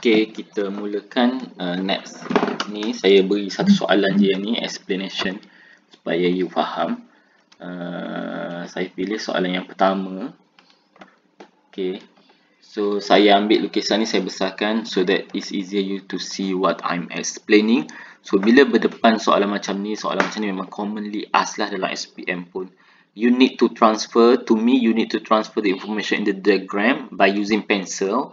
Okey, kita mulakan uh, next. Ni saya beri satu soalan je ni, explanation supaya you faham. Uh, saya pilih soalan yang pertama. Okey. So saya ambil lukisan ni saya besarkan so that is easier you to see what I'm explaining. So bila berdepan soalan macam ni, soalan macam ni memang commonly asked lah dalam SPM pun. You need to transfer to me, you need to transfer the information in the diagram by using pencil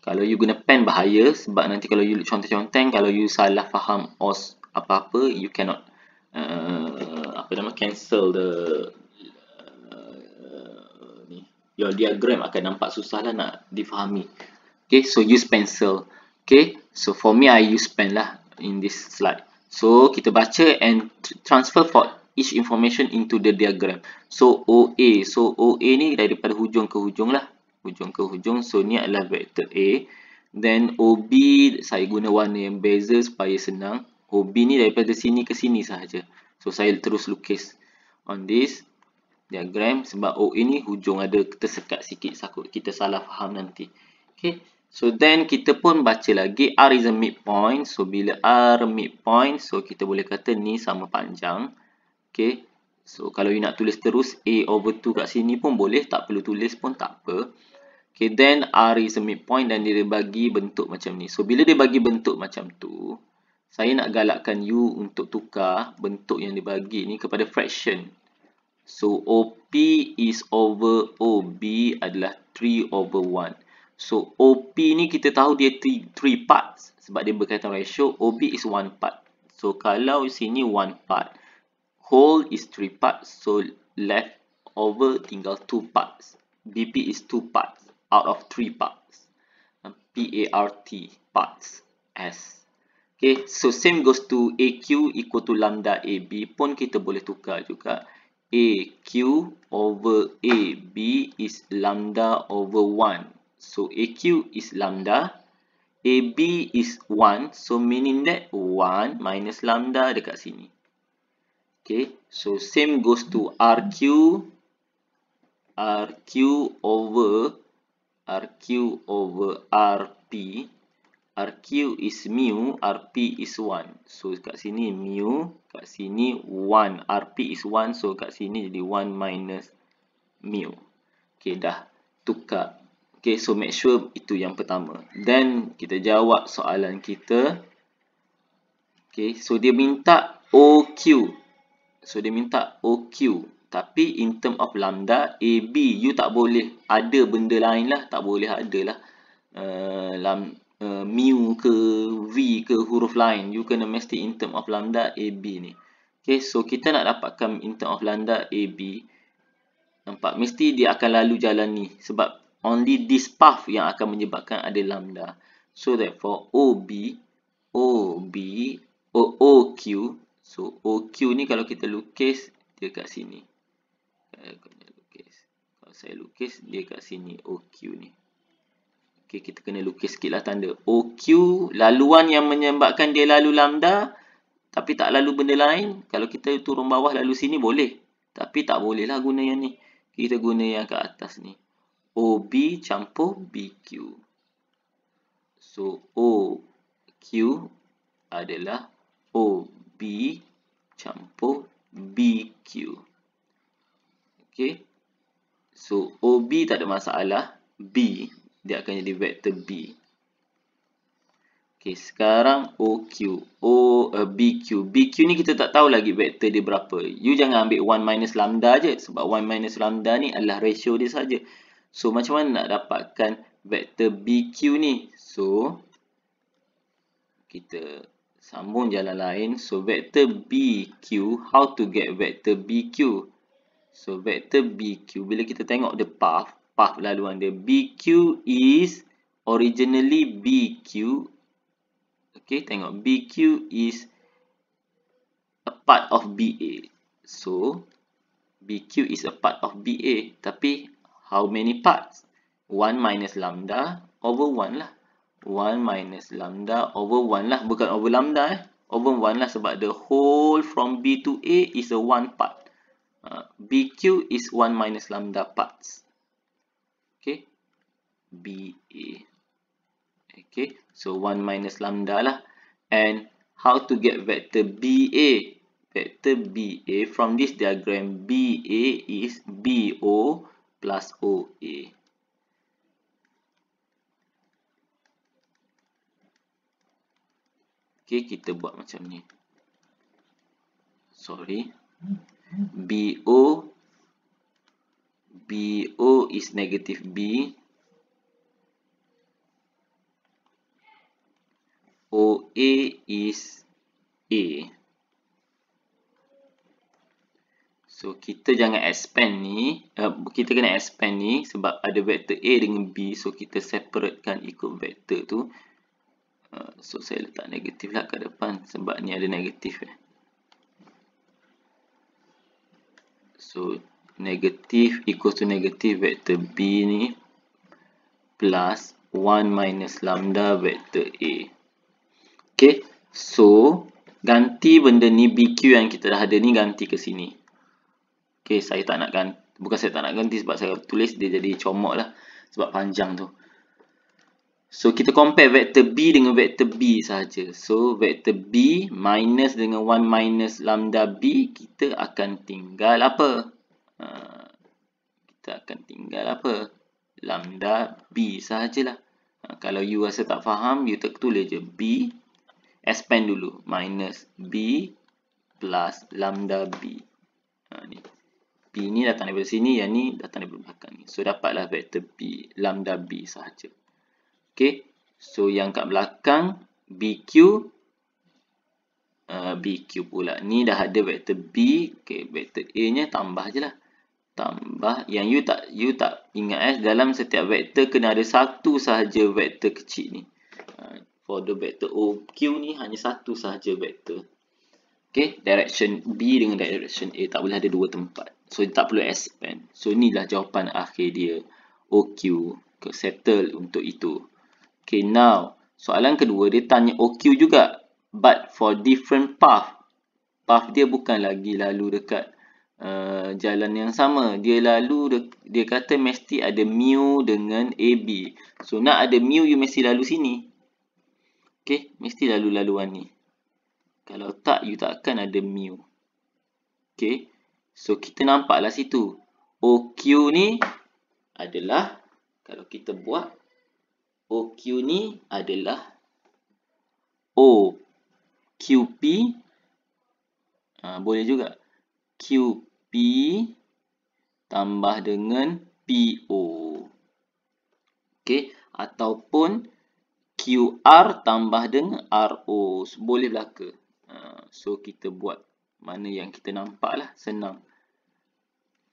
kalau you guna pen bahaya sebab nanti kalau you conteng-conteng kalau you salah faham os apa-apa you cannot uh, apa nama cancel the uh, Your diagram akan nampak susah lah nak difahami. Okay, so use pencil. Okay, so for me, I use pen lah in this slide. So, kita baca and transfer for each information into the diagram. So, OA. So, OA ni daripada hujung ke hujung lah hujung ke hujung. So ni adalah vektor A. Then OB saya guna warna yang beza supaya senang. OB ni daripada sini ke sini sahaja. So saya terus lukis on this diagram sebab O ini hujung ada tersekat sikit takut kita salah faham nanti. Okay. So then kita pun baca lagi R is a midpoint. So bila R midpoint so kita boleh kata ni sama panjang. Okay. So kalau you nak tulis terus A over 2 kat sini pun boleh tak perlu tulis pun tak apa. Okay then R is a midpoint dan dia bagi bentuk macam ni. So bila dia bagi bentuk macam tu, saya nak galakkan you untuk tukar bentuk yang dia bagi ni kepada fraction. So OP is over OB adalah 3 over 1. So OP ni kita tahu dia 3 parts sebab dia berkaitan ratio. OB is 1 part. So kalau sini 1 part whole is 3 parts so left over tinggal 2 parts BP is 2 parts out of 3 parts um, PART parts S Okay, so same goes to AQ equal to lambda AB pun kita boleh tukar juga. AQ over AB is lambda over 1. So, AQ is lambda. AB is 1. So, meaning that 1 minus lambda dekat sini. Okay, so same goes to RQ, RQ over, RQ over RP. RQ is mu, RP is 1. So, kat sini mu, kat sini 1. RP is 1, so kat sini jadi 1 minus mu. Okay, dah tukar. Okay, so make sure itu yang pertama. Then, kita jawab soalan kita. Okay, so dia minta OQ. So dia minta OQ Tapi in term of lambda AB you tak boleh ada benda lain lah Tak boleh ada lah uh, uh, Mu ke V ke huruf lain You kena mesti in term of lambda AB ni Okay so kita nak dapatkan in term of lambda AB Nampak mesti dia akan lalu jalan ni Sebab only this path yang akan menyebabkan ada lambda So therefore OB OB OQ So OQ ni kalau kita lukis dia kat sini. Kalau saya lukis dia kat sini OQ ni. Okay kita kena lukis sikitlah tanda OQ laluan yang menyebabkan dia lalu lambda tapi tak lalu benda lain. Kalau kita turun bawah lalu sini boleh. Tapi tak boleh lah guna yang ni. Kita guna yang kat atas ni. OB campur BQ. So OQ adalah OB. B campur BQ. Okey. So OB tak ada masalah, B dia akan jadi vektor B. Okey, sekarang OQ. O uh, eh, BQ. BQ ni kita tak tahu lagi vektor dia berapa. You jangan ambil 1 minus lambda aje sebab 1 minus lambda ni adalah ratio dia saja. So macam mana nak dapatkan vektor BQ ni? So kita sambung jalan lain so vector bq how to get vector bq so vector bq bila kita tengok the path path laluan dia bq is originally bq Okay, tengok bq is a part of ba so bq is a part of ba tapi how many parts 1 minus lambda over 1 lah 1 minus lambda over 1 lah. Bukan over lambda eh. Over 1 lah sebab the whole from B to A is a 1 part. Uh, ha, BQ is 1 minus lambda parts. Okay. BA. Okay. So 1 minus lambda lah. And how to get vector BA? Vector BA from this diagram BA is BO plus OA. Okay. Okey, kita buat macam ni. Sorry. Hmm. BO BO is negative B. OA is A. So, kita jangan expand ni. Uh, kita kena expand ni sebab ada vektor A dengan B. So, kita separatekan ikut vektor tu. Ah, so saya letak negatif lah ke depan sebab ni ada negatif eh. so negatif equals to negatif vector B ni plus 1 minus lambda vector A ok so ganti benda ni BQ yang kita dah ada ni ganti ke sini ok saya tak nak ganti bukan saya tak nak ganti sebab saya tulis dia jadi comok lah sebab panjang tu So kita compare vektor B dengan vektor B saja. So vektor B minus dengan 1 minus lambda B kita akan tinggal apa? Ha, kita akan tinggal apa? Lambda B sahajalah. Ha, kalau you rasa tak faham, you tertulis je B. Expand dulu. Minus B plus lambda B. Ha, ni. B ni datang daripada sini, yang ni datang daripada belakang ni. So dapatlah vektor B, lambda B sahaja. Okey. So yang kat belakang BQ uh, ah, BQ pula. Ni dah ada vektor B, okey vektor A-nya tambah lah. Tambah yang you tak you tak ingat eh dalam setiap vektor kena ada satu sahaja vektor kecil ni. Uh, for the vektor OQ ni hanya satu sahaja vektor. Okey, direction B dengan direction A tak boleh ada dua tempat. So tak perlu expand. So inilah jawapan akhir dia OQ. Settle untuk itu. Okay, now soalan kedua dia tanya OQ juga. But for different path. Path dia bukan lagi lalu dekat uh, jalan yang sama. Dia lalu, dia kata mesti ada mu dengan AB. So, nak ada mu, you mesti lalu sini. Okay, mesti lalu-laluan ni. Kalau tak, you takkan ada mu. Okay, so kita nampaklah situ. OQ ni adalah, kalau kita buat OQ ni adalah OQP ha, boleh juga QP tambah dengan PO okay. ataupun QR tambah dengan RO boleh belaka ha, so kita buat mana yang kita nampak lah senang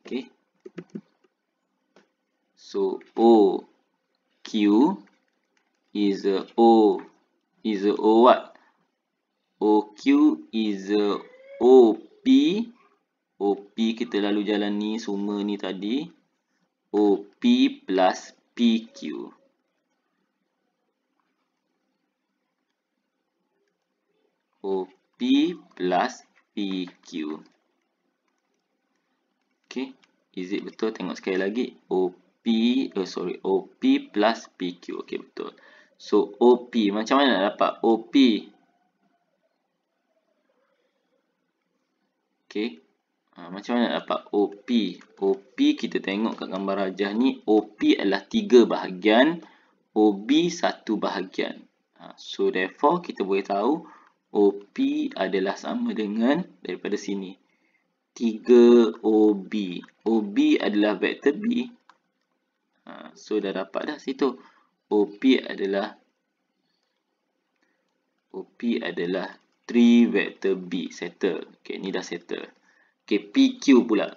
okay? so OQP is a O is a O what? OQ is a OP OP kita lalu jalan ni semua ni tadi OP plus PQ OP plus PQ Okay, is it betul? Tengok sekali lagi OP, oh eh, sorry OP plus PQ, okay betul So OP macam mana nak dapat OP? Okay, Ha, macam mana nak dapat OP? OP kita tengok kat gambar rajah ni OP adalah tiga bahagian OB satu bahagian. Ha, so therefore kita boleh tahu OP adalah sama dengan daripada sini 3 OB. OB adalah vektor B. Ha, so dah dapat dah situ. OP adalah OP adalah 3 vector B settle. Okey, ni dah settle. Okey, PQ pula.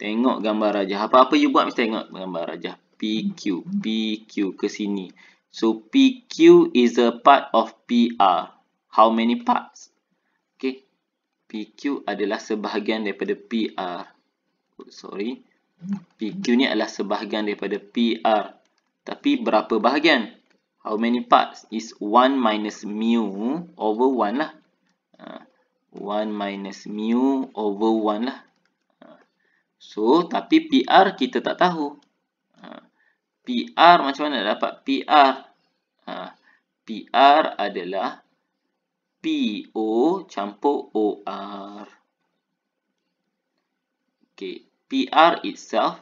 Tengok gambar rajah. Apa-apa you buat mesti tengok gambar rajah. PQ, PQ ke sini. So PQ is a part of PR. How many parts? Okey. PQ adalah sebahagian daripada PR. Oh, sorry. PQ ni adalah sebahagian daripada PR. Tapi berapa bahagian? How many parts is 1 minus mu over 1 lah. 1 ha, minus mu over 1 lah. Ha, so, tapi PR kita tak tahu. Ha, PR macam mana dapat PR? PR adalah PO campur OR. Okay, PR itself.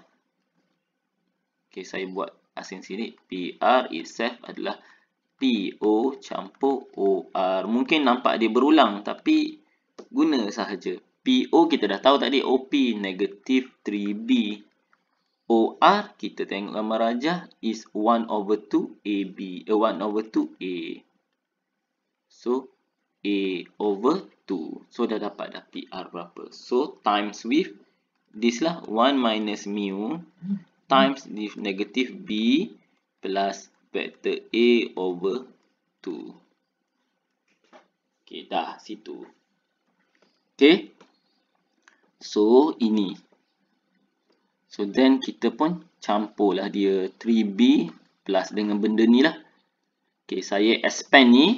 Okay, saya buat Asin in sini, PR itself adalah PO campur OR. Mungkin nampak dia berulang tapi guna sahaja. PO kita dah tahu tadi, OP negatif 3B. OR kita tengok gambar rajah is 1 over 2 AB. Eh, 1 over 2 A. So, A over 2. So, dah dapat dah PR berapa. So, times with this lah 1 minus mu times negative b plus vector a over 2. Okey, dah situ. Okey. So, ini. So, then kita pun campurlah dia 3b plus dengan benda ni lah. Okey, saya expand ni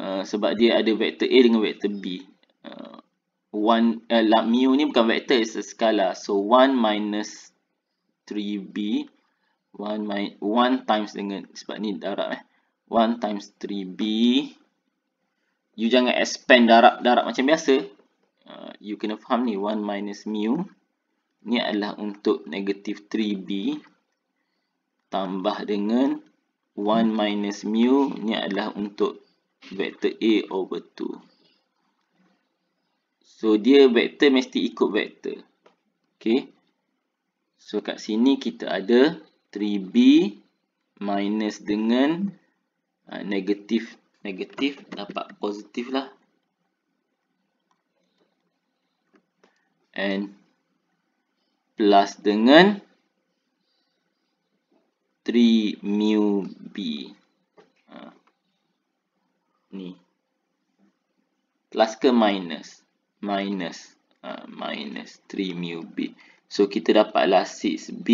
uh, sebab dia ada vector a dengan vector b. Uh, one, uh, mu ni bukan vector, it's a skala. So, 1 minus 3b 1 my 1 times dengan sebab ni darab eh 1 times 3b you jangan expand darab-darab macam biasa uh, you kena faham ni 1 minus mu ni adalah untuk negatif 3b tambah dengan 1 minus mu ni adalah untuk vector a over 2 so dia vector mesti ikut vector okay? So kat sini kita ada 3B minus dengan uh, negatif. Negatif dapat positif lah. And plus dengan 3 mu B. Ha. Ni. Plus ke minus? Minus. Ha, minus 3 mu B. So kita dapatlah 6B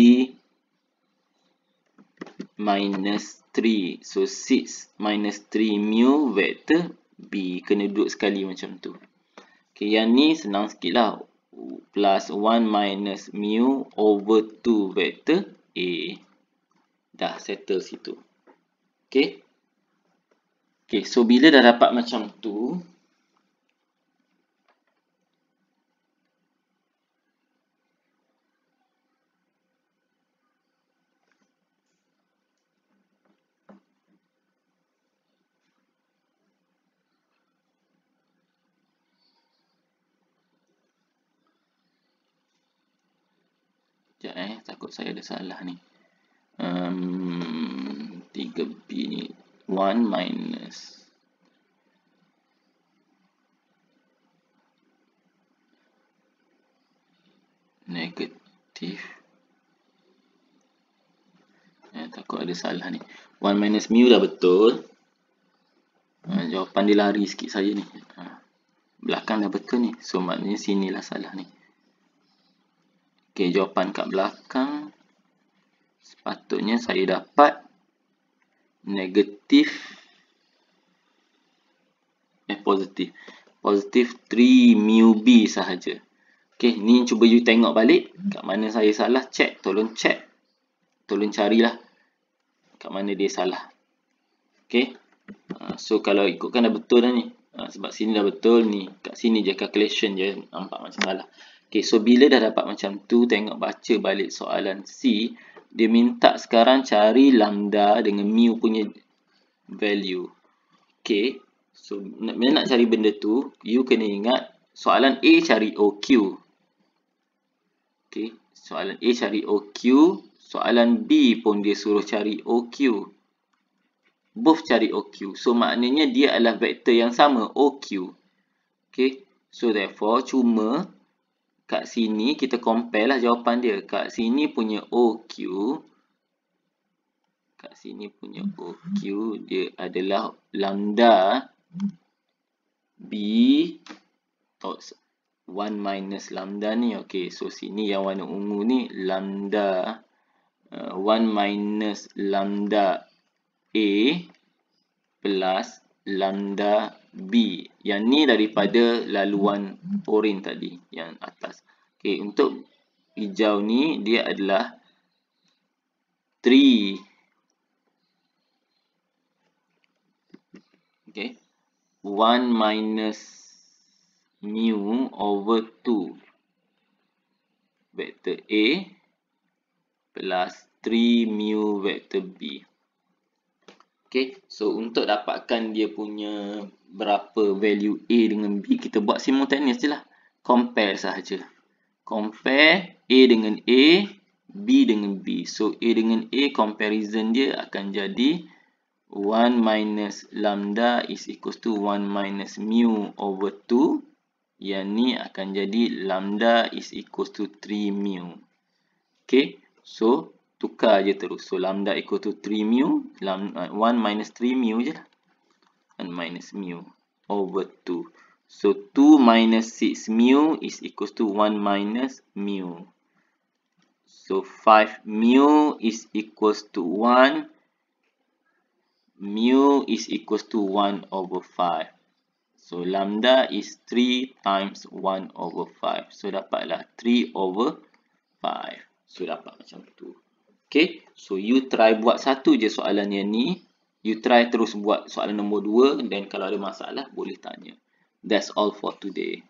minus 3. So 6 minus 3 mu vector B. Kena duduk sekali macam tu. Okay, yang ni senang sikit lah. Plus 1 minus mu over 2 vector A. Dah settle situ. Okay. Okay, so bila dah dapat macam tu, Sekejap eh, takut saya ada salah ni. Um, 3B ni, 1 minus. Negatif. Eh, takut ada salah ni. 1 minus mu dah betul. Uh, jawapan dia lari sikit saya ni. Uh, belakang dah betul ni. So, maknanya sinilah salah ni. Okey, jawapan kat belakang sepatutnya saya dapat negatif eh positif. Positif 3 mu b sahaja. Okey, ni cuba you tengok balik kat mana saya salah, check, tolong check. Tolong carilah kat mana dia salah. Okey. Ha, so kalau ikutkan dah betul dah ni. Ha, sebab sini dah betul ni. Kat sini je calculation je nampak macam salah. Okay, so bila dah dapat macam tu, tengok baca balik soalan C, dia minta sekarang cari lambda dengan mu punya value. Okay, so bila nak cari benda tu, you kena ingat soalan A cari OQ. Okay, soalan A cari OQ, soalan B pun dia suruh cari OQ. Both cari OQ. So, maknanya dia adalah vektor yang sama, OQ. Okay, so therefore, cuma kat sini kita compare lah jawapan dia. Kat sini punya OQ. Kat sini punya OQ dia adalah lambda B tos 1 minus lambda ni. Okay, so sini yang warna ungu ni lambda uh, 1 minus lambda A plus lambda B. Yang ni daripada laluan orin tadi yang atas. Okay, untuk hijau ni dia adalah 3 Okay, 1 minus mu over 2 vector A plus 3 mu vector B. Okay, so untuk dapatkan dia punya berapa value A dengan B kita buat simultaneous je lah compare sahaja compare A dengan A B dengan B so A dengan A comparison dia akan jadi 1 minus lambda is equals to 1 minus mu over 2 yang ni akan jadi lambda is equals to 3 mu Okay, so tukar je terus so lambda equal to 3 mu 1 uh, minus 3 mu je lah and minus mu over 2. So 2 minus 6 mu is equals to 1 minus mu. So 5 mu is equals to 1. Mu is equals to 1 over 5. So lambda is 3 times 1 over 5. So dapatlah 3 over 5. So dapat macam tu. Okay. So you try buat satu je soalan yang ni you try terus buat soalan nombor 2 dan kalau ada masalah boleh tanya. That's all for today.